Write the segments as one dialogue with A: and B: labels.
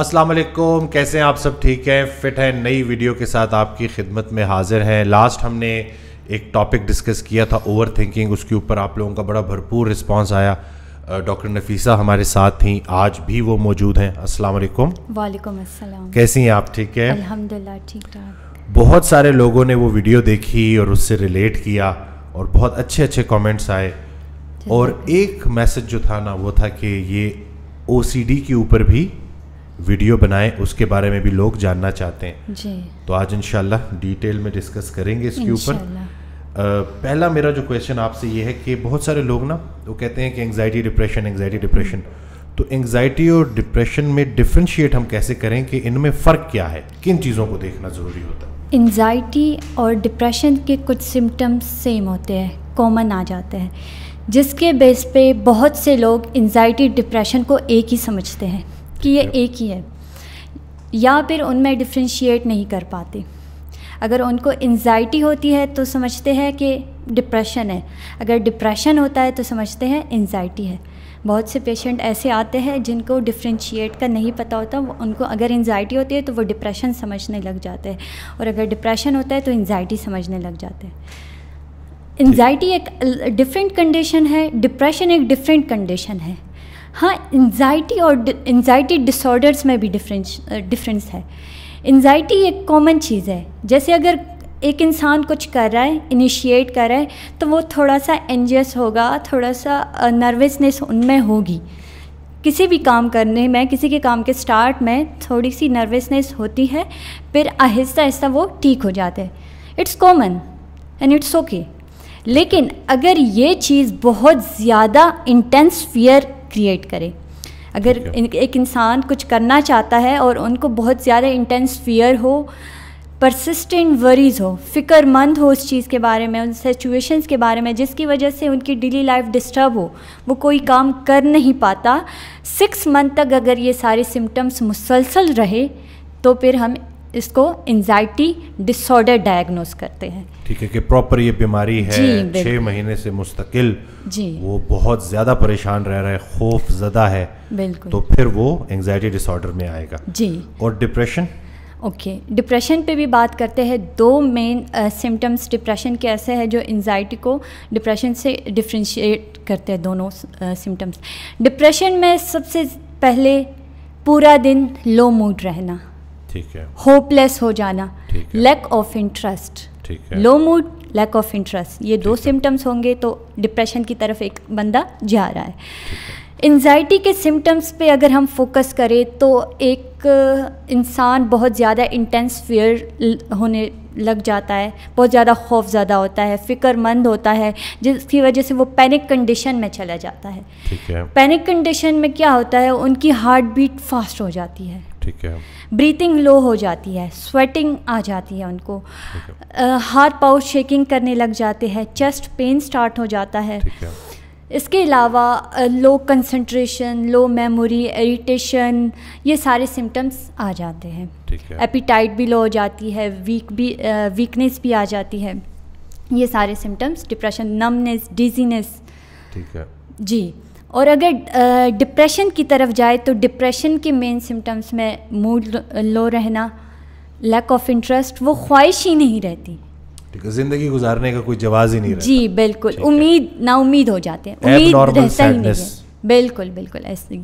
A: अस्सलाम वालेकुम कैसे हैं आप सब ठीक हैं फिट हैं नई वीडियो के साथ आपकी खिदमत में हाजिर हैं लास्ट हमने एक टॉपिक डिस्कस किया था ओवर थिंकिंग उसके ऊपर आप लोगों का बड़ा भरपूर रिस्पांस आया डॉक्टर नफीसा हमारे साथ थी आज भी वो मौजूद हैं अस्सलाम वालेकुम
B: वालेकुम अस्सलाम कैसी हैं आप ठीक है अल्हम्दुलिल्लाह ठीक ठाक
A: बहुत सारे लोगों ने वो वीडियो देखी और उससे रिलेट किया और बहुत अच्छे अच्छे कमेंट्स आए और एक मैसेज जो था ना वो था कि ये ओ के ऊपर भी वीडियो बनाएं उसके बारे में भी लोग जानना चाहते हैं जी तो आज इनशाला डिटेल में डिस्कस करेंगे इसके ऊपर पहला मेरा जो क्वेश्चन आपसे ये है कि बहुत सारे लोग ना वो कहते हैं कि एंगजाइटी डिप्रेशन एंगजाइटी डिप्रेशन तो एंगजाइटी और डिप्रेशन में डिफ्रेंशिएट हम कैसे करें कि इनमें फ़र्क क्या है किन चीज़ों को देखना ज़रूरी होता
B: है एंगजाइटी और डिप्रेशन के कुछ सिम्टम्स सेम होते हैं कॉमन आ जाते हैं जिसके बेस पे बहुत से लोग एंगजाइटी डिप्रेशन को एक ही समझते हैं कि ये एक ही है या फिर उनमें डिफ्रेंशिएट नहीं कर पाते अगर उनको एनजाइटी होती है तो समझते हैं कि डिप्रेशन है अगर डिप्रेशन होता है तो समझते हैं एनजाइटी है बहुत से पेशेंट ऐसे आते हैं जिनको डिफ्रेंशिएट का नहीं पता होता उनको अगर एनजाइटी होती है तो वो डिप्रेशन समझने लग जाते हैं और अगर डिप्रेशन होता है तो एनजाइटी समझने लग जाते हैं एनजाइटी एक डिफरेंट कंडीशन है डिप्रेशन एक डिफरेंट कंडीशन है हाँ एन्जाइटी और एन्जाइटी डिसऑर्डर्स में भी डिफरेंस डिफरेंस है एन्जाइटी एक कॉमन चीज़ है जैसे अगर एक इंसान कुछ कर रहा है इनिशिएट कर रहा है तो वो थोड़ा सा एनजियस होगा थोड़ा सा नर्वसनेस उनमें होगी किसी भी काम करने में किसी के काम के स्टार्ट में थोड़ी सी नर्वसनेस होती है फिर आहिस्ता आहिस्ता वो ठीक हो जाते हैं it's common and it's okay लेकिन अगर ये चीज़ बहुत ज़्यादा इंटेंस फियर क्रिएट करे अगर एक इंसान कुछ करना चाहता है और उनको बहुत ज़्यादा इंटेंस फियर हो परसिस्टेंट वरीज हो फिक्रमंद हो उस चीज़ के बारे में उन सिचुएशंस के बारे में जिसकी वजह से उनकी डेली लाइफ डिस्टर्ब हो वो कोई काम कर नहीं पाता सिक्स मंथ तक अगर ये सारे सिम्टम्स मुसलसल रहे तो फिर हम इसको एंजाइटी डिसऑर्डर डायग्नोज करते हैं
A: ठीक है कि प्रॉपर ये बीमारी है छः महीने से मुस्तकिल जी वो बहुत ज़्यादा परेशान रह रहा है खौफ ज़्यादा है बिल्कुल तो फिर वो एंजाइटी डिसऑर्डर में आएगा जी और डिप्रेशन
B: ओके okay. डिप्रेशन पे भी बात करते हैं दो मेन सिम्टम्स डिप्रेशन के ऐसे हैं जो एनजाइटी को डिप्रेशन से डिफ्रेंशिएट करते हैं दोनों सिम्टम्स uh, डिप्रेशन में सबसे पहले पूरा दिन लो मूड रहना ठीक है होपलेस हो जाना lack of interest low mood lack of interest ये दो सिम्टम्स होंगे तो डिप्रेशन की तरफ एक बंदा जा रहा है एनजाइटी के सिम्टम्स पे अगर हम फोकस करें तो एक uh, इंसान बहुत ज़्यादा इंटेंस फियर होने लग जाता है बहुत ज़्यादा खौफ ज़्यादा होता है फ़िक्रमंद होता है जिसकी वजह से वो पैनिक कंडीशन में चला जाता है ठीक है पैनिक कंडीशन में क्या होता है उनकी हार्ट बीट फास्ट हो जाती है ठीक है ब्रीथिंग लो हो जाती है स्वेटिंग आ जाती है उनको हाथ पाओ शेकिंग करने लग जाते हैं चेस्ट पेन स्टार्ट हो जाता है इसके अलावा low concentration low memory irritation ये सारे सिम्टम्स आ जाते हैं एपिटाइट भी लो हो जाती है वीक भी वीकनेस भी आ जाती है ये सारे सिम्टम्स डिप्रेशन नमनेस डिजीनेस ठीक है जी और अगर डिप्रेशन की तरफ जाए तो डिप्रेशन के मेन सिम्टम्स में मूड लो रहना लैक ऑफ इंटरेस्ट वो ख्वाहिश ही नहीं रहती
A: जिंदगी गुजारने का कोई जवाब ही नहीं रहता। जी
B: बिल्कुल उम्मीद ना उम्मीद हो जाते हैं उम्मीद रहता ही नहीं है बिल्कुल बिल्कुल ऐसे ही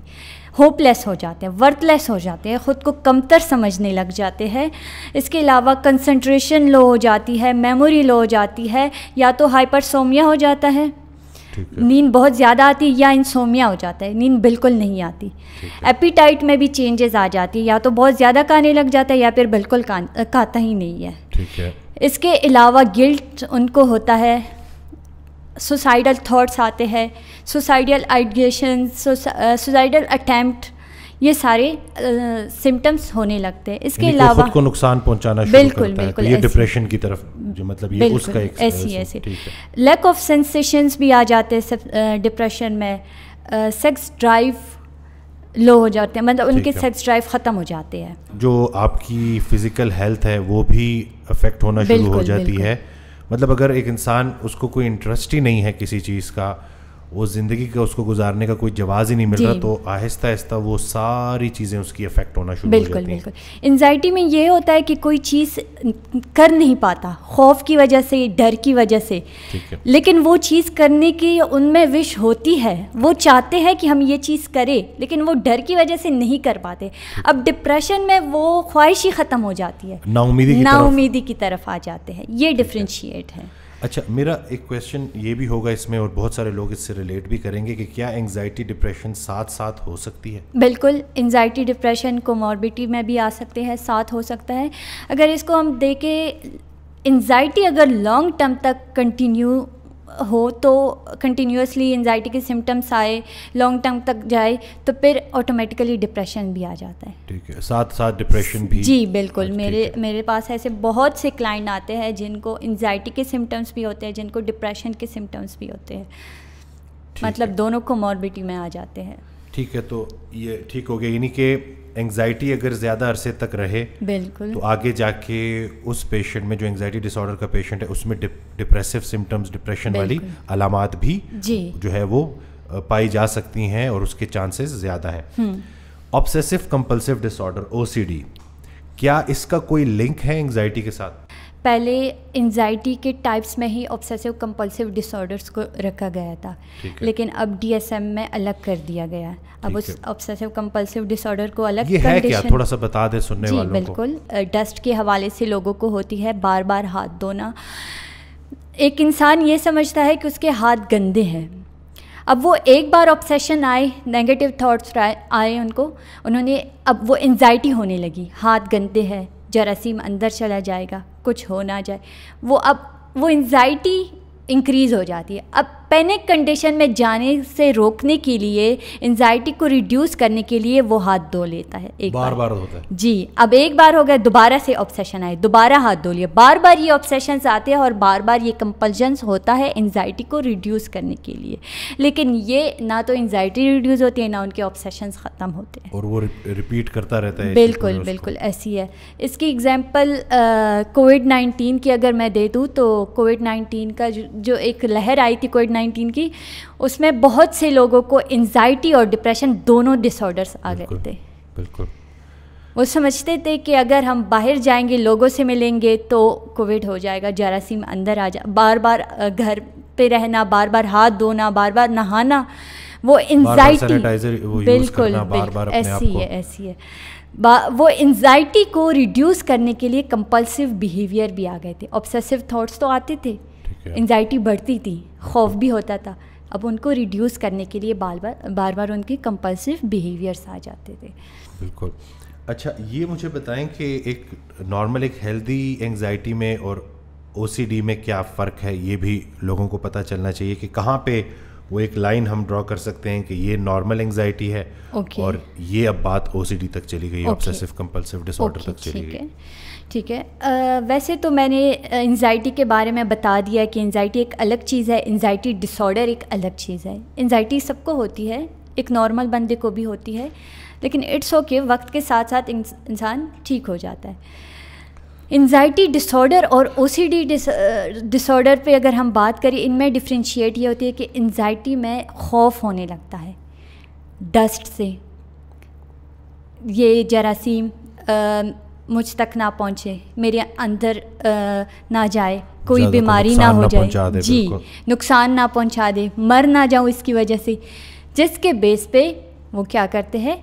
B: होपलेस हो जाते हैं वर्थलेस हो जाते हैं ख़ुद को कमतर समझने लग जाते हैं इसके अलावा कंसंट्रेशन लो हो जाती है मेमोरी लो हो जाती है या तो हाइपरसोमिया हो जाता है नींद बहुत ज़्यादा आती है या इंसोमिया हो जाता है नींद बिल्कुल नहीं आती एपीटाइट में भी चेंजेस आ जाती है या तो बहुत ज़्यादा खाने लग जाता है या फिर बिल्कुल खाता ही नहीं है ठीक है इसके अलावा गिल्ट उनको होता है सुसाइडल थाट्स आते हैं सुसाइडल आइडिएशन सुसाइडल अटैम्प्ट ये सारे सिम्टम्स होने लगते हैं इसके अलावा खुद को
A: नुकसान पहुंचाना शुरू बिल्कुल करता बिल्कुल है। तो ये डिप्रेशन की तरफ जो मतलब ये उसका एक ऐसी ऐसी
B: लैक ऑफ सेंसेशंस भी आ जाते हैं डिप्रेशन में सेक्स ड्राइव लो हो जाते हैं मतलब उनके सेक्स ड्राइव ख़त्म हो जाते हैं
A: जो आपकी फ़िज़िकल हेल्थ है वो भी अफेक्ट होना शुरू हो जाती है मतलब अगर एक इंसान उसको कोई इंटरेस्ट ही नहीं है किसी चीज़ का वो ज़िंदगी का उसको गुजारने का कोई जवाब ही नहीं मिल रहा तो आहिस्ता आहिस्ता वो सारी चीज़ें उसकी इफ़ेक्ट होना शुरू बिल्कुल हो जाती
B: बिल्कुल एनजाइटी में ये होता है कि कोई चीज़ कर नहीं पाता खौफ की वजह से डर की वजह से लेकिन वो चीज़ करने की उनमें विश होती है वो चाहते हैं कि हम ये चीज़ करें लेकिन वो डर की वजह से नहीं कर पाते अब डिप्रेशन में वो ख्वाहिश ही ख़त्म हो जाती है
A: नाउमीदी नाउमीदी
B: की तरफ आ जाते हैं ये डिफ्रेंशिएट है
A: अच्छा मेरा एक क्वेश्चन ये भी होगा इसमें और बहुत सारे लोग इससे रिलेट भी करेंगे कि क्या एंजाइटी डिप्रेशन साथ साथ हो सकती है
B: बिल्कुल एंजाइटी डिप्रेशन कोमॉर्बिटी में भी आ सकते हैं साथ हो सकता है अगर इसको हम देखें एंजाइटी अगर लॉन्ग टर्म तक कंटिन्यू हो तो कंटिन्यूसली एनजाइटी के सिम्टम्स आए लॉन्ग टर्म तक जाए तो फिर ऑटोमेटिकली डिप्रेशन भी आ जाता है
A: ठीक है साथ साथ डिप्रेशन भी जी
B: बिल्कुल अच्छा, मेरे मेरे पास ऐसे बहुत से क्लाइंट आते हैं जिनको एनजाइटी के सिम्टम्स भी होते हैं जिनको डिप्रेशन के सिम्टम्स भी होते हैं मतलब है। दोनों को मॉर्बिटी में आ जाते हैं
A: ठीक है तो ये ठीक हो गया यानी कि एंगजाइटी अगर ज़्यादा अरसे तक रहे बिल्कुल तो आगे जाके उस पेशेंट में जो एंग्जाइटी डिसऑर्डर का पेशेंट है उसमें डिप्रेसिव सिम्टम्स डिप्रेशन वाली अलामत भी जो है वो पाई जा सकती हैं और उसके चांसेस ज़्यादा हैं ऑब्सेसिव कंपल्सिव डिसऑर्डर ओ क्या इसका कोई लिंक है एंग्जाइटी के साथ
B: पहले एनजाइटी के टाइप्स में ही ऑब्सेसिव कंपल्सिव डिसऑर्डर्स को रखा गया था लेकिन अब डीएसएम में अलग कर दिया गया अब उस ऑब्सेसिव कंपल्सिव डिसऑर्डर को अलग ये है क्या थोड़ा सा
A: बता दे सुनने जी, वालों बिल्कुल
B: डस्ट के हवाले से लोगों को होती है बार बार हाथ धोना एक इंसान ये समझता है कि उसके हाथ गंदे हैं अब वो एक बार ऑब्सेशन आए नेगेटिव थॉट्स आए उनको उन्होंने अब वो एनजाइटी होने लगी हाथ गंदे हैं जरासीम अंदर चला जाएगा कुछ हो ना जाए वो अब वो एनजाइटी इंक्रीज़ हो जाती है अब पैनिक कंडीशन में जाने से रोकने के लिए एनजाइटी को रिड्यूस करने के लिए वो हाथ धो लेता है एक बार बार होता है जी अब एक बार हो गया दोबारा से ऑब्सेशन आए दोबारा हाथ धो लिया बार बार ये ऑब्सेशन आते हैं और बार बार ये कंपल्जन होता है एनजाइटी को रिड्यूस करने के लिए लेकिन ये ना तो एनजाइटी रिड्यूस होती है ना उनके ऑब्सेशन ख़त्म होते
A: हैं और वो रिपीट करता रहता है बिल्कुल बिल्कुल
B: ऐसी है इसकी एग्जाम्पल कोविड नाइन्टीन की अगर मैं दे दूँ तो कोविड नाइन्टीन का जो एक लहर आई थी कोविड नाइनटीन की उसमें बहुत से लोगों को एनजाइटी और डिप्रेशन दोनों डिसऑर्डर्स आ गए थे बिल्कुल वो समझते थे कि अगर हम बाहर जाएंगे लोगों से मिलेंगे तो कोविड हो जाएगा जरासीम अंदर आ जा बार बार घर पे रहना बार बार हाथ धोना बार बार नहाना वो एनजाइटी बिल्कुल ऐसी है ऐसी है वो एनजाइटी को रिड्यूस करने के लिए कंपल्सिव बिहेवियर भी आ गए थे ऑब्सेसिव थॉट्स तो आते थे एनजाइटी बढ़ती थी खौफ भी होता था अब उनको रिड्यूस करने के लिए बार बार बार बार उनके कंपल्सिव बिहेवियर्स आ जाते थे
A: बिल्कुल अच्छा ये मुझे बताएं कि एक नॉर्मल एक हेल्दी एंजाइटी में और ओ में क्या फ़र्क है ये भी लोगों को पता चलना चाहिए कि कहाँ पे वो एक लाइन हम ड्रॉ कर सकते हैं कि ये नॉर्मल एंजाइटी है okay. और ये अब बात ओसीडी तक चली गई ऑब्सेसिव कंपल्सिव डिसऑर्डर तक चली गई
B: ठीक है आ, वैसे तो मैंने एनजाइटी के बारे में बता दिया कि एनजाइटी एक अलग चीज़ है एनजाइटी डिसऑर्डर एक अलग चीज़ है एनजाइटी सबको होती है एक नॉर्मल बंदे को भी होती है लेकिन इट्स ओके okay, वक्त के साथ साथ इंसान ठीक हो जाता है एनजाइटी डिसऑर्डर और ओ सी डी डिसऑर्डर पे अगर हम बात करें इनमें डिफ्रेंशिएट ये होती है कि एनजाइटी में खौफ होने लगता है डस्ट से ये जरासीम मुझ तक ना पहुँचे मेरे अंदर आ, ना जाए कोई तो बीमारी ना हो ना जाए जी नुकसान ना पहुँचा दे मर ना जाऊँ इसकी वजह से जिसके बेस पे वो क्या करते हैं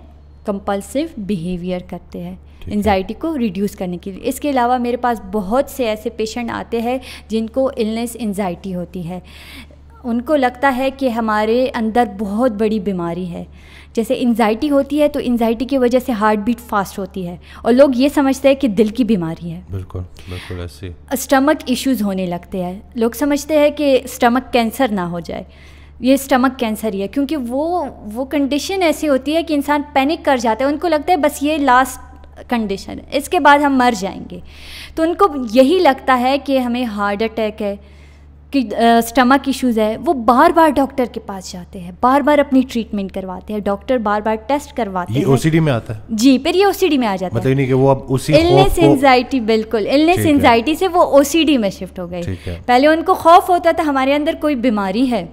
B: कंपल्सिव बिहेवियर करते हैं एनजाइटी को रिड्यूस करने के लिए इसके अलावा मेरे पास बहुत से ऐसे पेशेंट आते हैं जिनको इलनेस एनजाइटी होती है उनको लगता है कि हमारे अंदर बहुत बड़ी बीमारी है जैसे इन्जाइटी होती है तो इन्जाइटी की वजह से हार्ट बीट फास्ट होती है और लोग ये समझते हैं कि दिल की बीमारी है
A: बिल्कुल बिल्कुल ऐसे
B: स्टमक इश्यूज होने लगते हैं लोग समझते हैं कि स्टमक कैंसर ना हो जाए ये स्टमक कैंसर ही है क्योंकि वो वो कंडीशन ऐसी होती है कि इंसान पैनिक कर जाता है उनको लगता है बस ये लास्ट कंडीशन है इसके बाद हम मर जाएंगे तो उनको यही लगता है कि हमें हार्ट अटैक है कि स्टमक इश्यूज़ है वो बार बार डॉक्टर के पास जाते हैं बार बार अपनी ट्रीटमेंट करवाते हैं डॉक्टर बार बार टेस्ट करवाते हैं ये ओसीडी में आता है जी फिर ये ओसीडी में आ जाता मतलब है
A: नहीं कि वो अब उसी इलनेस
B: एंजाइटी बिल्कुल इलनेस एंजाइटी से वो ओसीडी में शिफ्ट हो गए पहले उनको खौफ होता था हमारे अंदर कोई बीमारी है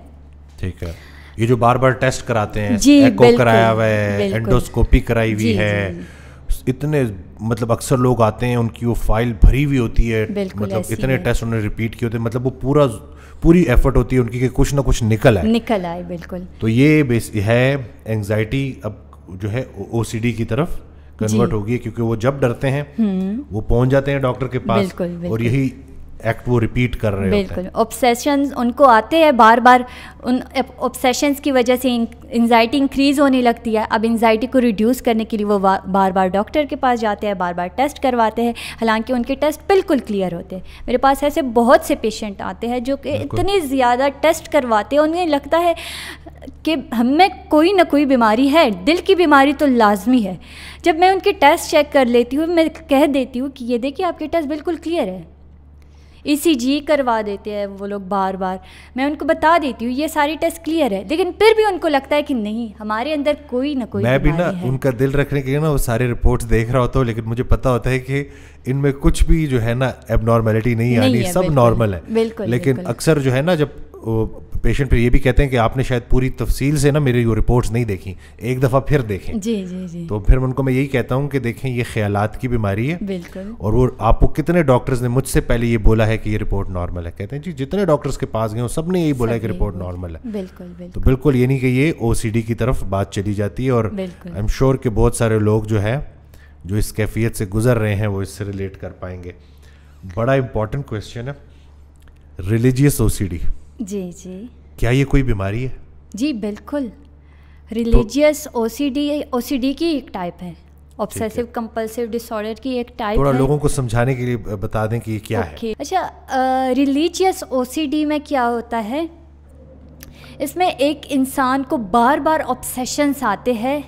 A: ठीक है ये जो बार बार टेस्ट कराते हैं जी एको कराया हुआ है एंडोस्कोपी कराई हुई है इतने मतलब अक्सर लोग आते हैं उनकी वो फाइल भरी हुई होती है मतलब इतने टेस्ट उन्होंने रिपीट किए होते हैं मतलब वो पूरा पूरी एफर्ट होती है उनकी कि कुछ ना कुछ निकल आए निकल आए बिल्कुल तो ये बेस है एंगजाइटी अब जो है ओ की तरफ कन्वर्ट होगी क्योंकि वो जब डरते हैं हम्म। वो पहुंच जाते हैं डॉक्टर के पास बिल्कुल, बिल्कुल। और यही एक्ट वो रिपीट कर रहे बिल्कुल, हैं बिल्कुल
B: ऑब्सेशन उनको आते हैं बार बार उन ऑब्सेशंस की वजह से एनजाइटी इंक्रीज़ होने लगती है अब एनजाइटी को रिड्यूस करने के लिए वो बार बार डॉक्टर के पास जाते हैं बार बार टेस्ट करवाते हैं हालांकि उनके टेस्ट बिल्कुल क्लियर होते हैं मेरे पास ऐसे बहुत से पेशेंट आते हैं जो कि इतने ज़्यादा टेस्ट करवाते हैं उन्हें लगता है कि हमें कोई ना कोई बीमारी है दिल की बीमारी तो लाजमी है जब मैं उनके टेस्ट चेक कर लेती हूँ मैं कह देती हूँ कि ये देखिए आपके टेस्ट बिल्कुल क्लियर है ईसीजी करवा देते हैं वो लोग बार बार मैं उनको बता देती हूँ ये सारी टेस्ट क्लियर है लेकिन फिर भी उनको लगता है कि नहीं हमारे अंदर कोई ना कोई मैं भी ना
A: उनका दिल रखने के लिए ना वो सारे रिपोर्ट्स देख रहा होता हूँ लेकिन मुझे पता होता है कि इनमें कुछ भी जो है ना एबनॉर्मेलिटी नहीं, नहीं आनी सब नॉर्मल है बिल्कुल लेकिन अक्सर जो है ना जब पेशेंट फिर ये भी कहते हैं कि आपने शायद पूरी तफसील से ना मेरी वो रिपोर्ट्स नहीं देखी एक दफ़ा फिर देखें जी जी जी तो फिर उनको मैं यही कहता हूँ कि देखें ये ख्यालात की बीमारी है बिल्कुल और वो आपको कितने डॉक्टर्स ने मुझसे पहले ये बोला है कि ये रिपोर्ट नॉर्मल है कहते हैं जी जितने डॉक्टर्स के पास गए सब ने यही बोला है कि रिपोर्ट नॉर्मल है बिल्कुल तो बिल्कुल ये नहीं कि ये ओ की तरफ बात चली जाती है और आई एम श्योर कि बहुत सारे लोग जो है जो इस कैफियत से गुजर रहे हैं वो इससे रिलेट कर पाएंगे बड़ा इंपॉर्टेंट क्वेश्चन है रिलीजियस ओसीडी जी जी क्या ये कोई बीमारी है
B: जी बिल्कुल रिलीजियस ओसीडी ओसीडी की एक टाइप है ऑब्सेसिव कंपल्सिव डिसऑर्डर की एक टाइप थोड़ा लोगों
A: को समझाने के लिए बता दें कि ये क्या okay.
B: है अच्छा रिलीजियस ओसीडी में क्या होता है इसमें एक इंसान को बार बार ऑब्सेशंस आते हैं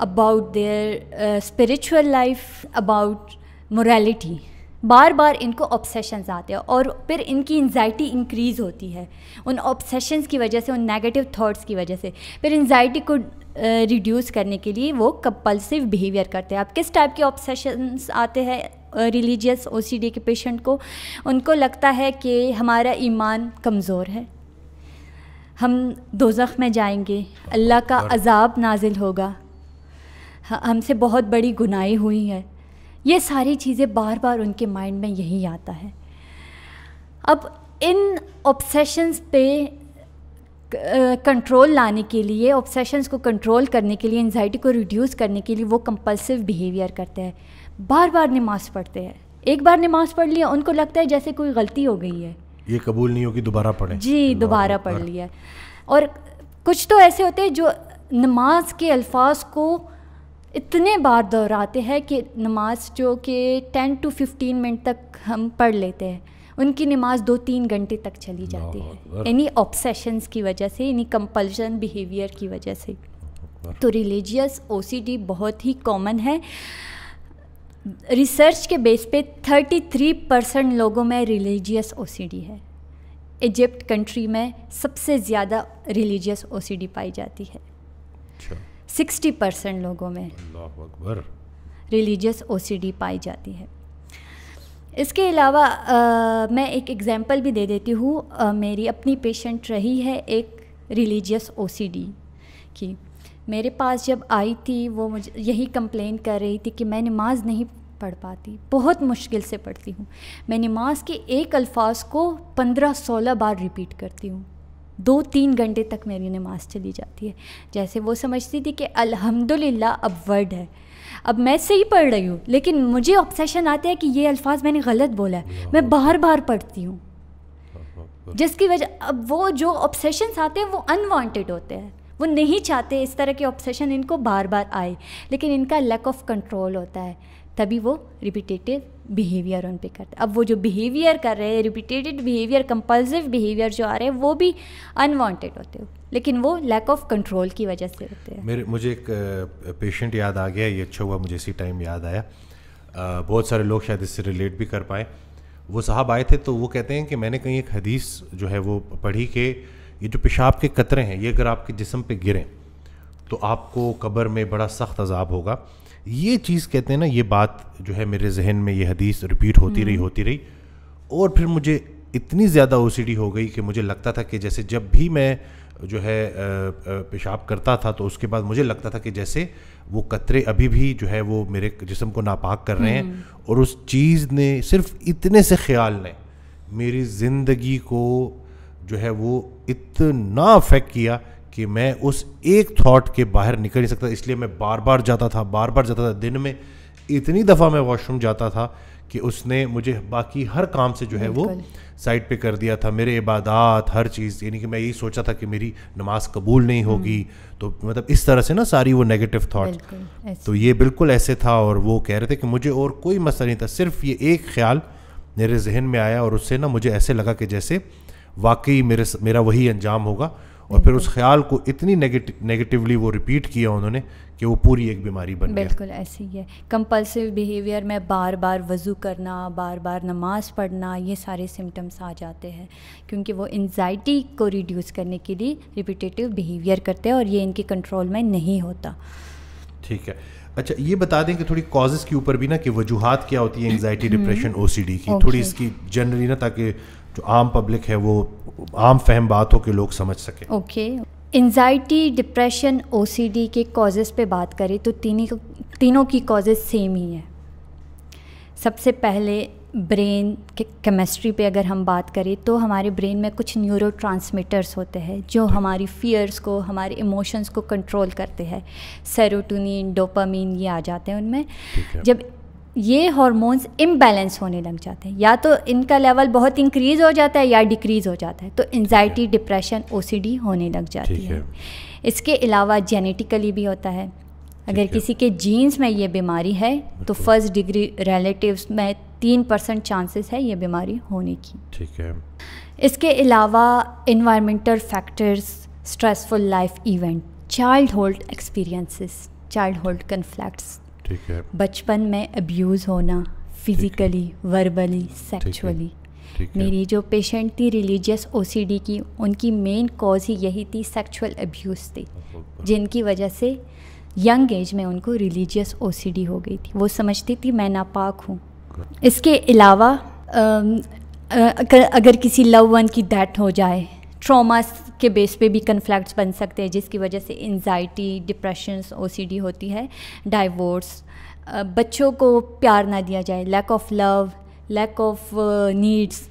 B: about their spiritual life about morality बार बार इनको ऑब्सेशंस आते हैं और फिर इनकी एनजाइटी इंक्रीज़ होती है उन ऑब्सेशंस की वजह से उन नेगेटिव थाट्स की वजह से फिर एनजाइटी को रिड्यूस करने के लिए वो कंपल्सिव बिहेवियर करते हैं अब किस टाइप के ऑब्सेशंस आते हैं रिलीजियस ओ के पेशेंट को उनको लगता है कि हमारा ईमान कमज़ोर है हम दोजख में जाएंगे अल्लाह का अजाब नाजिल होगा हमसे बहुत बड़ी गुनाई हुई है ये सारी चीज़ें बार बार उनके माइंड में यही आता है अब इन ऑब्सेशंस पे कंट्रोल लाने के लिए ऑब्सेशंस को कंट्रोल करने के लिए एनजाइटी को रिड्यूस करने के लिए वो कंपल्सिव बिहेवियर करते हैं बार बार नमाज़ पढ़ते हैं एक बार नमाज़ पढ़ लिया उनको लगता है जैसे कोई गलती हो गई है
A: ये कबूल नहीं होगी दोबारा पढ़े जी दोबारा पढ़ लिया
B: और कुछ तो ऐसे होते हैं जो नमाज के अल्फाज को इतने बार दोहराते हैं कि नमाज जो कि टेन टू फिफ्टीन मिनट तक हम पढ़ लेते हैं उनकी नमाज दो तीन घंटे तक चली जाती है इन्हीं ऑब्सेशंस की वजह से इन्हीं कंपल्शन बिहेवियर की वजह से तो रिलीजियस ओसीडी बहुत ही कॉमन है रिसर्च के बेस पे 33 परसेंट लोगों में रिलीजियस ओसीडी है इजिप्ट कंट्री में सबसे ज़्यादा रिलीजियस ओसीडी पाई जाती है
A: अच्छा।
B: सिक्सटी परसेंट लोगों में रिलीजियस ओसीडी पाई जाती है इसके अलावा मैं एक एग्ज़ाम्पल भी दे देती हूँ मेरी अपनी पेशेंट रही है एक रिलीजियस ओसीडी की मेरे पास जब आई थी वो मुझे यही कंप्लेन कर रही थी कि मैं नमाज नहीं पढ़ पाती बहुत मुश्किल से पढ़ती हूँ मैं नमाज के एक अल्फाज को पंद्रह सोलह बार रिपीट करती हूँ दो तीन घंटे तक मेरी नमाज चली जाती है जैसे वो समझती थी कि अल्हम्दुलिल्लाह अब वर्ड है अब मैं सही पढ़ रही हूँ लेकिन मुझे ऑब्सेशन आता है कि ये अल्फाज मैंने गलत बोला है मैं बार बार पढ़ती हूँ जिसकी वजह अब वो जो ऑब्सेशन आते हैं वो अनवांटेड होते हैं वो नहीं चाहते इस तरह के ऑब्सेशन इनको बार बार आए लेकिन इनका लैक ऑफ कंट्रोल होता है तभी वो रिपीटेटिव बिहेवियर उन पर करते अब वो जो बिहेवियर कर रहे हैं रिपीटेटेड बिहेवियर कंपल्सिव बिहेवियर जो आ रहे हैं वो भी अनवांटेड होते हो लेकिन वो लैक ऑफ कंट्रोल की वजह से होते हैं
A: मेरे मुझे एक पेशेंट याद आ गया ये अच्छा हुआ मुझे इसी टाइम याद आया बहुत सारे लोग शायद इससे रिलेट भी कर पाए वो साहब आए थे तो वो कहते हैं कि मैंने कहीं एक हदीस जो है वो पढ़ी कि ये जो पेशाब के कतरे हैं ये अगर आपके जिसम पे गिरें तो आपको कब्र में बड़ा सख्त अजाब होगा ये चीज़ कहते हैं ना ये बात जो है मेरे जहन में ये हदीस रिपीट होती रही हम्म। होती रही और फिर मुझे इतनी ज़्यादा ओ हो गई कि मुझे लगता था कि जैसे जब भी मैं जो है पेशाब करता था तो उसके बाद मुझे लगता था कि जैसे वो कतरे अभी भी जो है वो मेरे जिसम को नापाक कर रहे हैं हम्म। और उस चीज़ ने सिर्फ इतने से ख्याल ने मेरी ज़िंदगी को जो है वो इतना अफेक्ट किया कि मैं उस एक थॉट के बाहर निकल नहीं सकता इसलिए मैं बार बार जाता था बार बार जाता था दिन में इतनी दफ़ा मैं वॉशरूम जाता था कि उसने मुझे बाकी हर काम से जो है वो साइड पे कर दिया था मेरे इबादत हर चीज़ यानी कि मैं यही सोचा था कि मेरी नमाज कबूल नहीं हम्म। होगी तो मतलब इस तरह से ना सारी वो नेगेटिव थाट तो ये बिल्कुल ऐसे था और वो कह रहे थे कि मुझे और कोई मसला नहीं था सिर्फ ये एक ख्याल मेरे जहन में आया और उससे ना मुझे ऐसे लगा कि जैसे वाकई मेरे मेरा वही अंजाम होगा और फिर उस ख्याल को इतनी नेगेटिवली वो रिपीट किया उन्होंने कि वो पूरी एक बीमारी बन गई बिल्कुल
B: ऐसे ही है कंपल्सिव बिहेवियर में बार बार वज़ू करना बार बार नमाज़ पढ़ना ये सारे सिम्टम्स आ जाते हैं क्योंकि वो एनजाइटी को रिड्यूस करने के लिए रिपीटेटिव बिहेवियर करते हैं और ये इनके कंट्रोल में नहीं होता
A: ठीक है अच्छा ये बता दें कि थोड़ी कॉजेज़ के ऊपर भी ना कि वजूहत क्या होती है एंगजाइटी डिप्रेशन ओ की थोड़ी इसकी जनरली ना ताकि जो आम पब्लिक है वो आम फहम बात हो कि लोग समझ सकें
B: ओके एनजाइटी डिप्रेशन ओ के कॉजेज़ पे बात करें तो तीनों तीनों की कॉजेज़ सेम ही है सबसे पहले ब्रेन के केमिस्ट्री पे अगर हम बात करें तो हमारे ब्रेन में कुछ न्यूरो होते हैं जो हमारी फ़ियर्स को हमारे इमोशंस को कंट्रोल करते हैं सेरोटोनिन डोपामीन ये आ जाते हैं उनमें है। जब ये हॉर्मोन्स इम्बैलेंस होने लग जाते हैं या तो इनका लेवल बहुत इंक्रीज़ हो जाता है या डिक्रीज़ हो जाता है तो एनजाइटी डिप्रेशन ओ होने लग जाती है।, है इसके अलावा जेनेटिकली भी होता है अगर किसी के जीन्स में ये बीमारी है तो फर्स्ट डिग्री रिलेटिव्स में तीन परसेंट चांसेस है ये बीमारी होने की ठीक है इसके अलावा environmental factors stressful life event childhood experiences childhood conflicts ठीक है बचपन में अब्यूज़ होना फिज़िकली वर्बली सेक्चुअली मेरी जो पेशेंट थी रिलीजियस ओसीडी की उनकी मेन कॉज ही यही थी सेक्सुअल अब्यूज़ थी जिनकी वजह से यंग एज में उनको रिलीजियस ओसीडी हो गई थी वो समझती थी मैं नापाक हूँ इसके अलावा अगर किसी लव वन की डेथ हो जाए ट्रॉमा के बेस पे भी कन्फ्लैक्ट्स बन सकते हैं जिसकी वजह से एनजाइटी डिप्रेशन ओसीडी होती है डाइवोर्स बच्चों को प्यार ना दिया जाए lack of love lack of needs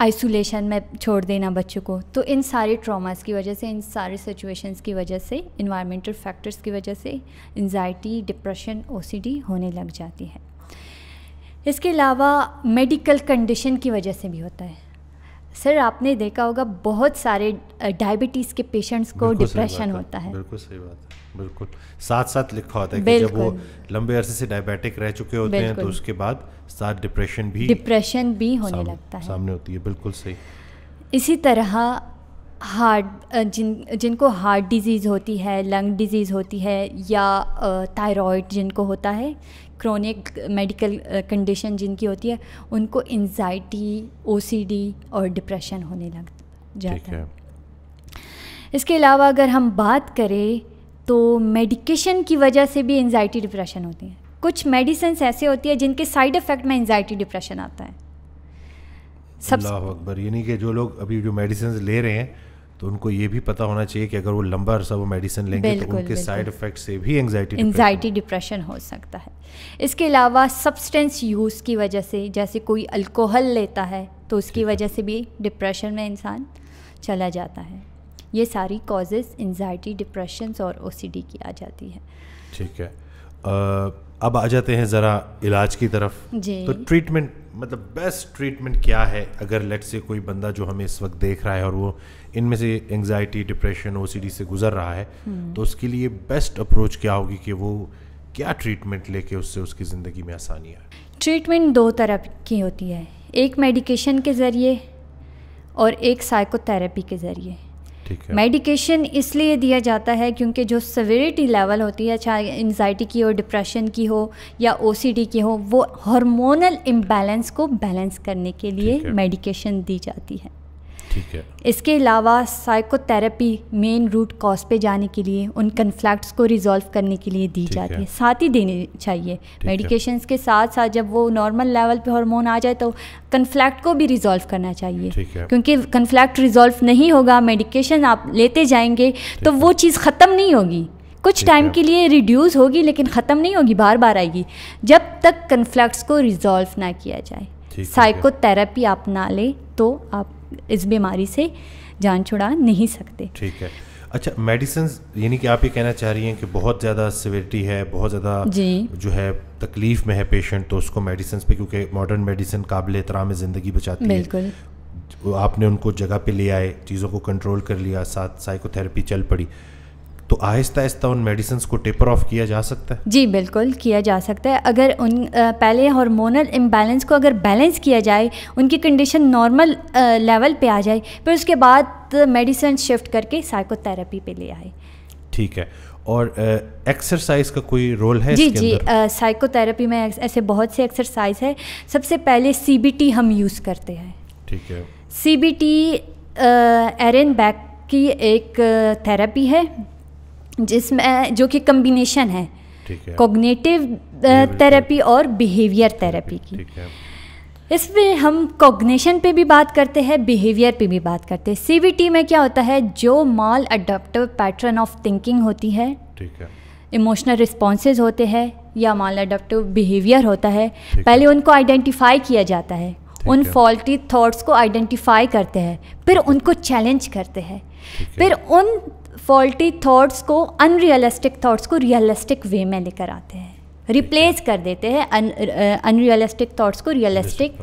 B: isolation में छोड़ देना बच्चों को तो इन सारे ट्रॉमास की वजह से इन सारे सिचुएशंस की वजह से इन्वायरमेंटल फैक्टर्स की वजह से एनजाइटी डिप्रेशन ओसीडी होने लग जाती है इसके अलावा मेडिकल कंडीशन की वजह से भी होता है सर आपने देखा होगा बहुत सारे डायबिटीज़ के पेशेंट्स को डिप्रेशन होता है
A: बिल्कुल सही बात है बिल्कुल साथ साथ लिखा होता है कि जब वो लंबे अरसे से डायबिटिक रह चुके होते हैं तो उसके बाद साथ डिप्रेशन भी
B: डिप्रेशन भी होने लगता है
A: सामने होती है बिल्कुल सही
B: इसी तरह हार्ट जिन जिनको हार्ट डिज़ीज़ होती है लंग डिज़ीज़ होती है या थायराइड जिनको होता है क्रोनिक मेडिकल कंडीशन जिनकी होती है उनको एनजाइटी ओसीडी और डिप्रेशन होने लग जाता है इसके अलावा अगर हम बात करें तो मेडिकेशन की वजह से भी एनजाइटी डिप्रेशन होती है कुछ मेडिसिन ऐसे होती है जिनके साइड इफ़ेक्ट में एनजाइटी डिप्रेशन आता है
A: सब अकबर यानी कि जो लोग अभी जो मेडिसिन ले रहे हैं तो उनको ये भी पता होना चाहिए कि अगर वो लंबा अरसा वो मेडिसिन लेंगे तो उनके साइड इफेक्ट से भी एंगजाइटी एंगजाइटी
B: डिप्रेशन हो सकता है इसके अलावा सब्सटेंस यूज़ की वजह से जैसे कोई अल्कोहल लेता है तो उसकी वजह से भी डिप्रेशन में इंसान चला जाता है ये सारी कॉजेज़ एंगजाइटी डिप्रेशन और ओ की आ जाती है
A: ठीक है अब आ जाते हैं ज़रा इलाज की तरफ तो ट्रीटमेंट मतलब बेस्ट ट्रीटमेंट क्या है अगर लेट से कोई बंदा जो हमें इस वक्त देख रहा है और वो इनमें से एंगजाइटी डिप्रेशन ओ से गुजर रहा है हम्म। तो उसके लिए बेस्ट अप्रोच क्या होगी कि वो क्या ट्रीटमेंट लेके उससे उसकी ज़िंदगी में आसानी आए
B: ट्रीटमेंट दो तरह की होती है एक मेडिकेशन के ज़रिए और एक साइकोथेरेपी के ज़रिए मेडिकेशन इसलिए दिया जाता है क्योंकि जो सवेरिटी लेवल होती है चाहे एनजाइटी की हो डिप्रेशन की हो या ओसीडी की हो वो हार्मोनल इम्बैलेंस को बैलेंस करने के लिए मेडिकेशन दी जाती है ठीक है इसके अलावा साइकोथेरेपी मेन रूट कॉज पे जाने के लिए उन कन्फ्लैक्ट्स को रिजॉल्व करने के लिए दी जाती है।, साथ ही देने चाहिए मेडिकेशंस के साथ साथ जब वो नॉर्मल लेवल पे हार्मोन आ जाए तो कन्फ्लैक्ट को भी रिजॉल्व करना चाहिए क्योंकि कन्फ्लैक्ट रिजॉल्व नहीं होगा मेडिकेशन आप लेते जाएंगे तो वो चीज़ ख़त्म नहीं होगी कुछ टाइम के लिए रिड्यूस होगी लेकिन ख़त्म नहीं होगी बार बार आएगी जब तक कन्फ्लैक्ट्स को रिजॉल्व ना किया जाए
A: साइकोथेरेपी
B: आप ना लें तो आप इस बीमारी से जान छुड़ा नहीं सकते
A: ठीक है अच्छा मेडिसिन यानी कि आप ये कहना चाह रही हैं कि बहुत ज़्यादा सिविरिटी है बहुत ज़्यादा जो है तकलीफ में है पेशेंट तो उसको मेडिसिन पे क्योंकि मॉडर्न मेडिसिन काबिल एहतराम ज़िंदगी बचाती बिल्कुल। है आपने उनको जगह पे ले आए चीज़ों को कंट्रोल कर लिया साथ साइकोथेरेपी चल पड़ी तो आहिस्ता आहिस्ता उन मेडिसिन को टेपर ऑफ किया जा सकता है
B: जी बिल्कुल किया जा सकता है अगर उन पहले हार्मोनल इम्बेलेंस को अगर बैलेंस किया जाए उनकी कंडीशन नॉर्मल लेवल पे आ जाए फिर उसके बाद मेडिसिन शिफ्ट करके साइकोथेरेपी पे ले आए
A: ठीक है और एक्सरसाइज का कोई रोल है जी जी
B: साइकोथेरेपी में ऐसे बहुत से एक्सरसाइज है सबसे पहले सीबीटी हम यूज़ करते हैं ठीक है सीबीटी एरन बैक की एक थेरेपी है जिसमें जो कि कम्बिनेशन है कोग्नेटिव थेरेपी uh, और बिहेवियर थेरेपी की इसमें हम कॉग्नेशन पे भी बात करते हैं बिहेवियर पे भी बात करते हैं सीवीटी में क्या होता है जो maladaptive pattern of thinking होती है इमोशनल रिस्पॉन्सेज होते हैं या मॉल अडोप्टिव बिहेवियर होता है पहले उनको आइडेंटिफाई किया जाता है उन फॉल्टी थॉट्स को आइडेंटिफाई करते हैं फिर उनको चैलेंज करते हैं फिर उन फॉल्टी थॉट्स को अनरियलिस्टिक थॉट्स को रियलिस्टिक वे में लेकर आते हैं रिप्लेस कर देते हैं अनरियलिस्टिक थॉट्स को रियलिस्टिक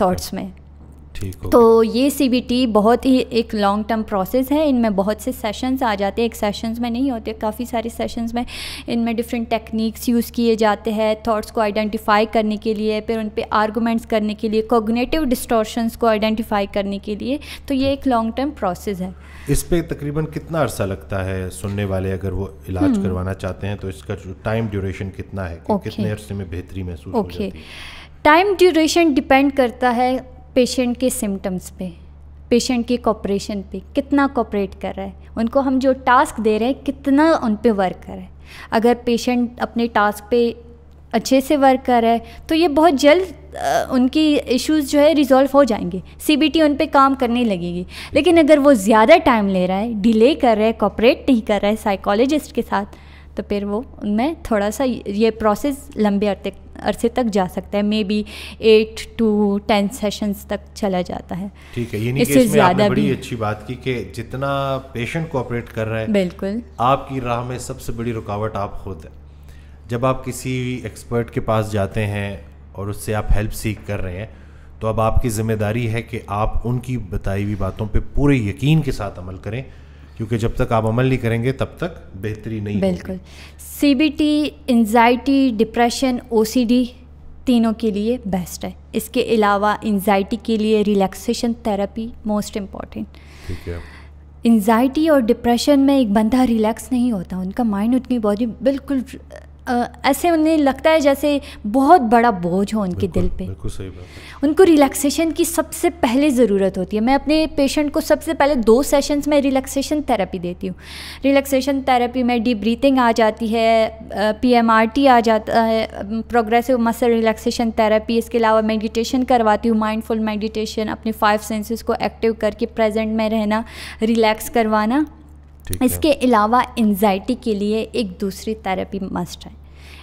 B: थॉट्स में तो ये सी बहुत ही एक लॉन्ग टर्म प्रोसेस है इनमें बहुत से सेशंस आ जाते हैं एक सेशंस में नहीं होते काफ़ी सारे सेशंस में इनमें डिफरेंट टेक्निक्स यूज़ किए जाते हैं थॉट्स को आइडेंटिफाई करने के लिए फिर उन पर आर्गूमेंट्स करने के लिए कोगनेटिव डिस्टॉर्शंस को आइडेंटिफाई करने के लिए तो ये एक लॉन्ग टर्म प्रोसेस है
A: इस पर तकरीबन कितना अर्सा लगता है सुनने वाले अगर वो इलाज हम्म। करवाना चाहते हैं तो इसका टाइम ड्यूरेशन कितना है कितने अर्से में बेहतरी महसूस ओके
B: टाइम ड्यूरेशन डिपेंड करता है पेशेंट के सिम्टम्स पे पेशेंट के कॉपरेशन पे कितना कॉपरेट कर रहा है उनको हम जो टास्क दे रहे हैं कितना उन पर वर्क कर रहा है अगर पेशेंट अपने टास्क पे अच्छे से वर्क कर रहा है तो ये बहुत जल्द उनकी इश्यूज जो है रिजॉल्व हो जाएंगे सीबीटी उन पर काम करने लगेगी लेकिन अगर वो ज़्यादा टाइम ले रहा है डिले कर रहा है कॉपरेट नहीं कर रहा है साइकोलॉजिस्ट के साथ तो फिर वो उनमें थोड़ा सा ये प्रोसेस लंबे अरते अरसे तक जा सकता है maybe eight to ten sessions तक चला जाता है
A: ठीक है यानी इससे ज़्यादा बड़ी अच्छी बात की कि जितना पेशेंट कोऑपरेट कर रहा है बिल्कुल आपकी राह में सबसे बड़ी रुकावट आप खुद है जब आप किसी एक्सपर्ट के पास जाते हैं और उससे आप हेल्प सीख कर रहे हैं तो अब आपकी ज़िम्मेदारी है कि आप उनकी बताई हुई बातों पे पूरे यकीन के साथ अमल करें क्योंकि जब तक आप अमल नहीं करेंगे तब तक बेहतरी नहीं बिल्कुल
B: C B T anxiety depression O C D तीनों के लिए बेस्ट है इसके अलावा एन्जाइटी के लिए रिलैक्सेशन थेरेपी मोस्ट इम्पॉर्टेंट ठीक है एन्जाइटी और डिप्रेशन में एक बंदा रिलैक्स नहीं होता उनका माइंड उनकी बॉडी बिल्कुल ऐसे उन्हें लगता है जैसे बहुत बड़ा बोझ हो उनके दिल पे
A: सही बात
B: उनको रिलैक्सेशन की सबसे पहले ज़रूरत होती है मैं अपने पेशेंट को सबसे पहले दो सेशंस में रिलैक्सेशन थेरेपी देती हूँ रिलैक्सेशन थेरेपी में डीप ब्रीथिंग आ जाती है पीएमआरटी आ जाता है प्रोग्रेसिव मसल रिलैक्सेशन थेरेपी इसके अलावा मेडिटेशन करवाती हूँ माइंडफुल मेडिटेशन अपने फाइव सेंसेस को एक्टिव करके प्रेजेंट में रहना रिलैक्स करवाना इसके अलावा एनजाइटी के लिए एक दूसरी थेरेपी मस्ट है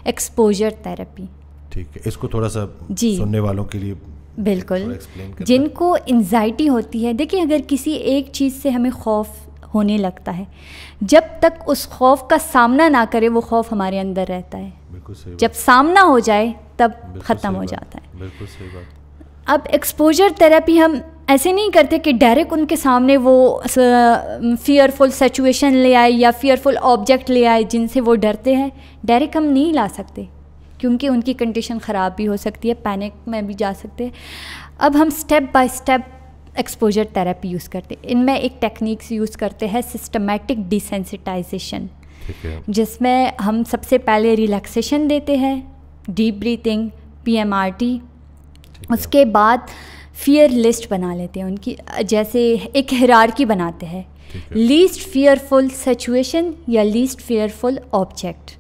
B: एक्सपोजर थेरेपी
A: ठीक है इसको थोड़ा सा जी सुनने वालों के लिए बिल्कुल
B: जिनको एनजाइटी होती है देखिए अगर किसी एक चीज़ से हमें खौफ होने लगता है जब तक उस खौफ का सामना ना करे वो खौफ हमारे अंदर रहता है जब सामना हो जाए तब ख़त्म हो जाता है अब एक्सपोजर थेरेपी हम ऐसे नहीं करते कि डायरेक्ट उनके सामने वो फियरफुल सिचुएशन ले आए या फियरफुल ऑब्जेक्ट ले आए जिनसे वो डरते हैं डायरेक्ट हम नहीं ला सकते क्योंकि उनकी कंडीशन ख़राब भी हो सकती है पैनिक में भी जा सकते हैं अब हम step by step exposure therapy use करते हैं इनमें एक टेक्निक्स यूज़ करते हैं सिस्टमेटिक डिसेंसिटाइजेशन जिसमें हम सबसे पहले रिलैक्सेशन देते हैं डीप ब्रीथिंग पी उसके बाद फियर लिस्ट बना लेते हैं उनकी जैसे एक की बनाते हैं लीस्ट फियरफुल सिचुएशन या लीस्ट फियरफुल ऑब्जेक्ट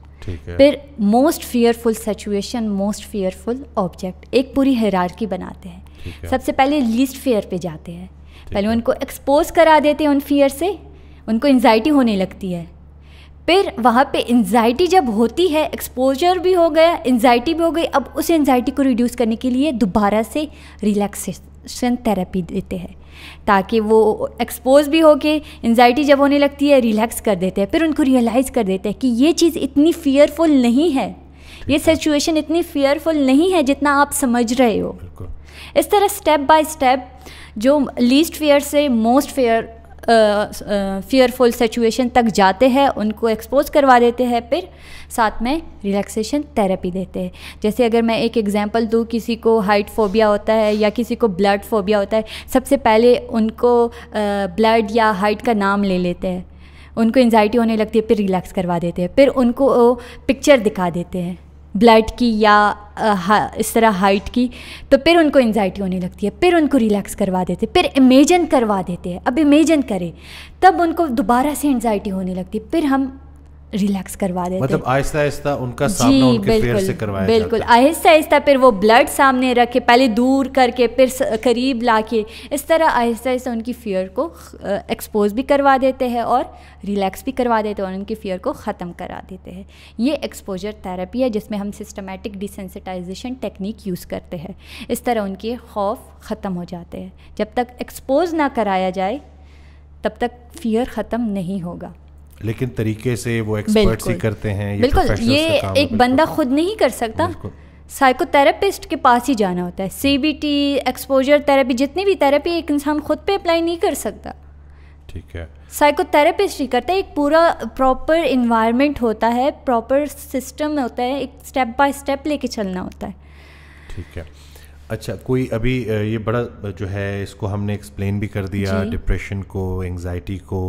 B: फिर most fearful situation most fearful object एक पूरी हरारकी बनाते हैं सबसे पहले लीस्ट फियर पे जाते हैं पहले उनको एक्सपोज करा देते हैं उन फियर से उनको एनजाइटी होने लगती है फिर वहाँ पे एनजाइटी जब होती है एक्सपोजर भी हो गया एनजाइटी भी हो गई अब उस एनजाइटी को रिड्यूस करने के लिए दोबारा से रिलैक्सेशन थेरेपी देते हैं ताकि वो एक्सपोज भी हो के एनजाइटी जब होने लगती है रिलैक्स कर देते हैं फिर उनको रियलाइज़ कर देते हैं कि ये चीज़ इतनी फियरफुल नहीं है ये सिचुएशन इतनी फियरफुल नहीं है जितना आप समझ रहे हो इस तरह स्टेप बाय स्टेप जो लीस्ट फेयर से मोस्ट फेयर फियरफुल सिचुएशन तक जाते हैं उनको एक्सपोज करवा देते हैं फिर साथ में रिलैक्सेशन थेरेपी देते हैं जैसे अगर मैं एक एग्जांपल दूँ किसी को हाइट फोबिया होता है या किसी को ब्लड फोबिया होता है सबसे पहले उनको ब्लड या हाइट का नाम ले लेते हैं उनको एनजाइटी होने लगती है फिर रिलैक्स करवा देते हैं फिर उनको पिक्चर दिखा देते हैं ब्लड की या इस तरह हाइट की तो फिर उनको एनजाइटी होने लगती है फिर उनको रिलैक्स करवा देते फिर इमेजन करवा देते हैं अब इमेजन करें तब उनको दोबारा से एनजाइटी होने लगती है फिर हम रिलैक्स करवा देते मतलब
A: आहिस्ता आहिस्ता उनका सामना उनके बिल्कुल, से करवाया बिल्कुल
B: आहिस्ता आहिस्ता फिर वो ब्लड सामने रखे पहले दूर करके फिर करीब ला के इस तरह आहिस्ता आहिस्ता उनकी फ़ियर को एक्सपोज भी करवा देते हैं और रिलैक्स भी करवा देते हैं और उनकी फ़ियर को ख़त्म करा देते हैं ये एक्सपोजर थेरेपी है जिसमें हम सिस्टमेटिक डिसेंसिटाइजेशन टेक्निक यूज़ करते हैं इस तरह उनके खौफ ख़त्म हो जाते हैं जब तक एक्सपोज ना कराया जाए तब तक फियर ख़त्म नहीं होगा
A: लेकिन तरीके से वो एक्सपर्ट्स ही करते हैं ये बिल्कुल ये एक बंदा खुद
B: नहीं कर सकता साइकोथेरेपिस्ट के पास ही जाना होता है सीबीटी एक्सपोजर थेरेपी जितनी भी थेरेपी एक इंसान खुद पे अप्लाई नहीं कर सकता ठीक है साइकोथेरेपिस्ट ही करता है एक पूरा प्रॉपर इन्वायरमेंट होता है प्रॉपर सिस्टम होता है एक स्टेप बाय स्टेप लेके चलना होता है
A: ठीक है अच्छा कोई अभी ये बड़ा जो है इसको हमने एक्सप्लेन भी कर दिया डिप्रेशन को एंगजाइटी को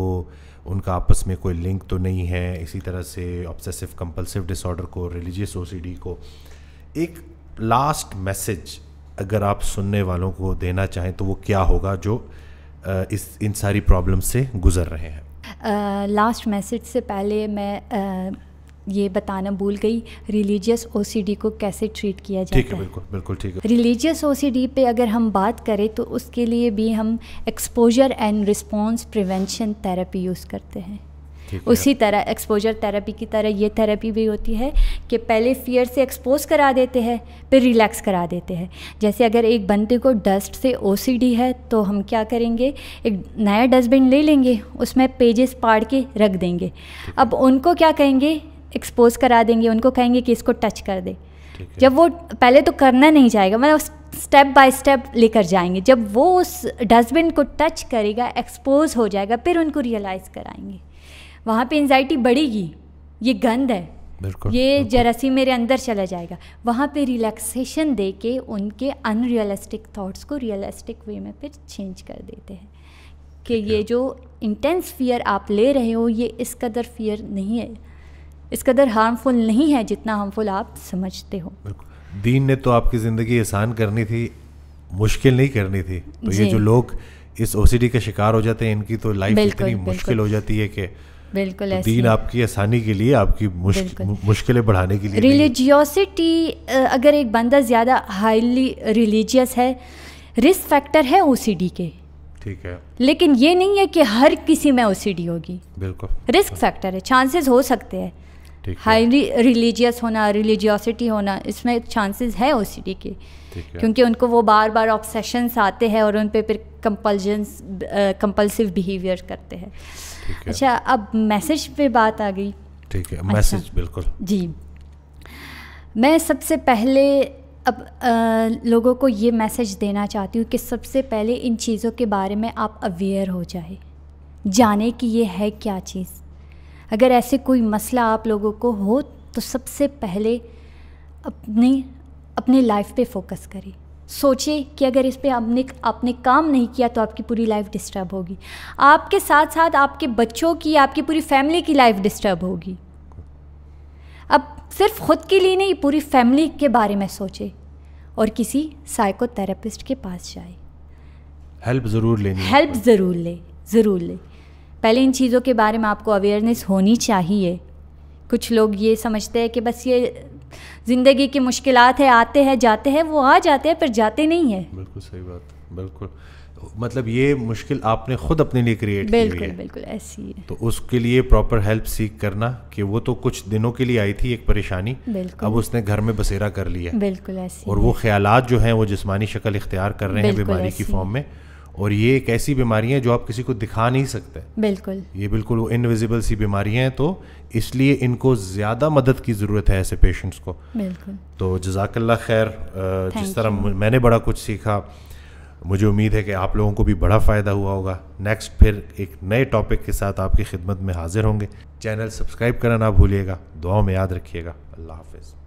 A: उनका आपस में कोई लिंक तो नहीं है इसी तरह से ऑब्सेसिव कंपल्सिव डिसऑर्डर को रिलीजियस ओ को एक लास्ट मैसेज अगर आप सुनने वालों को देना चाहें तो वो क्या होगा जो इस इन सारी प्रॉब्लम से गुज़र रहे हैं
B: लास्ट uh, मैसेज से पहले मैं uh, ये बताना भूल गई रिलीजियस ओसीडी को कैसे ट्रीट किया जाता ठीक
A: है बिल्कुल बिल्कुल ठीक है
B: रिलीजियस ओसीडी पे अगर हम बात करें तो उसके लिए भी हम exposure and response prevention therapy use करते हैं उसी तरह एक्सपोजर थेरेपी की तरह ये थेरेपी भी होती है कि पहले फियर से एक्सपोज करा देते हैं फिर रिलैक्स करा देते हैं जैसे अगर एक बंदे को डस्ट से ओसीडी है तो हम क्या करेंगे एक नया डस्टबिन ले लेंगे उसमें पेजेस पाड़ के रख देंगे अब उनको क्या कहेंगे एक्सपोज करा देंगे उनको कहेंगे कि इसको टच कर दे जब वो पहले तो करना नहीं जाएगा मतलब स्टेप बाय स्टेप लेकर जाएंगे जब वो उस डस्टबिन को टच करेगा एक्सपोज हो जाएगा फिर उनको रियलाइज़ कराएंगे वहाँ पे एनजाइटी बढ़ेगी ये गंद है ये जरासी मेरे अंदर चला जाएगा वहाँ पे रिलैक्सेशन दे के उनके अनरियलिस्टिक थॉट्स को रियलिस्टिक वे में फिर चेंज कर देते हैं कि ये जो इंटेंस फियर आप ले रहे हो ये इस कदर फियर नहीं है इस कदर हार्मफुल नहीं है जितना हार्मफुल आप समझते हो
A: दीन ने तो आपकी ज़िंदगी आसान करनी थी मुश्किल नहीं करनी थी तो ये जो लोग इस ओसीडी के शिकार हो जाते हैं इनकी तो लाइफ इतनी मुश्किल हो जाती है कि
B: बिल्कुल तो दीन
A: आपकी आसानी के लिए आपकी मुश्किल मुश्किलें बढ़ाने के लिए
B: रिलीजियोसिटी अगर एक बंदा ज़्यादा हाईली रिलीजियस है रिस्क फैक्टर है ओसीडी के ठीक है लेकिन ये नहीं है कि हर किसी में ओसीडी होगी बिल्कुल रिस्क फैक्टर है चांसेस हो सकते हैं हाईली रिलीजियस होना रिलीजियोसिटी होना इसमें चांसेस है ओसीडी के
A: क्योंकि उनको
B: वो बार बार ऑब्सेशंस आते हैं और उन पर फिर कंपल्जन्स कंपल्सिव बिहेवियर करते हैं अच्छा अब मैसेज पे बात आ गई
A: ठीक है मैसेज अच्छा, बिल्कुल
B: जी मैं सबसे पहले अब आ, लोगों को ये मैसेज देना चाहती हूँ कि सबसे पहले इन चीज़ों के बारे में आप अवेयर हो जाए जाने कि ये है क्या चीज़ अगर ऐसे कोई मसला आप लोगों को हो तो सबसे पहले अपने अपने लाइफ पे फोकस करें सोचें कि अगर इस पर आपने आपने काम नहीं किया तो आपकी पूरी लाइफ डिस्टर्ब होगी आपके साथ साथ आपके बच्चों की आपकी पूरी फैमिली की लाइफ डिस्टर्ब होगी अब सिर्फ खुद के लिए नहीं पूरी फैमिली के बारे में सोचें और किसी साइकोथेरेपिस्ट के पास जाए
A: हेल्प ज़रूर ले हेल्प
B: ज़रूर ले ज़रूर ले पहले इन चीज़ों के बारे में आपको अवेयरनेस होनी चाहिए कुछ लोग ये समझते हैं कि बस ये ज़िंदगी की मुश्किल है आते हैं जाते हैं वो आ जाते हैं पर जाते नहीं है
A: बिल्कुल सही बात बिल्कुल मतलब ये मुश्किल आपने खुद अपने लिए क्रिएट की है बिल्कुल ऐसी है तो उसके लिए प्रॉपर हेल्प सीख करना कि वो तो कुछ दिनों के लिए आई थी एक परेशानी अब उसने घर में बसेरा कर लिया बिल्कुल ऐसी और वो ख्यालात जो हैं वो जिस्मानी शक्ल इख्तियार कर रहे हैं बीमारी की फॉर्म में और ये एक ऐसी बीमारी है जो आप किसी को दिखा नहीं सकते बिल्कुल ये बिल्कुल इनविजिबल सी बीमारी है तो इसलिए इनको ज़्यादा मदद की ज़रूरत है ऐसे पेशेंट्स को बिल्कुल तो जजाकल्ला खैर जिस तरह मैंने बड़ा कुछ सीखा मुझे उम्मीद है कि आप लोगों को भी बड़ा फ़ायदा हुआ होगा नेक्स्ट फिर एक नए टॉपिक के साथ आपकी खिदमत में हाजिर होंगे चैनल सब्सक्राइब करना ना भूलिएगा दुआओं में याद रखिएगा अल्लाह हाफिज़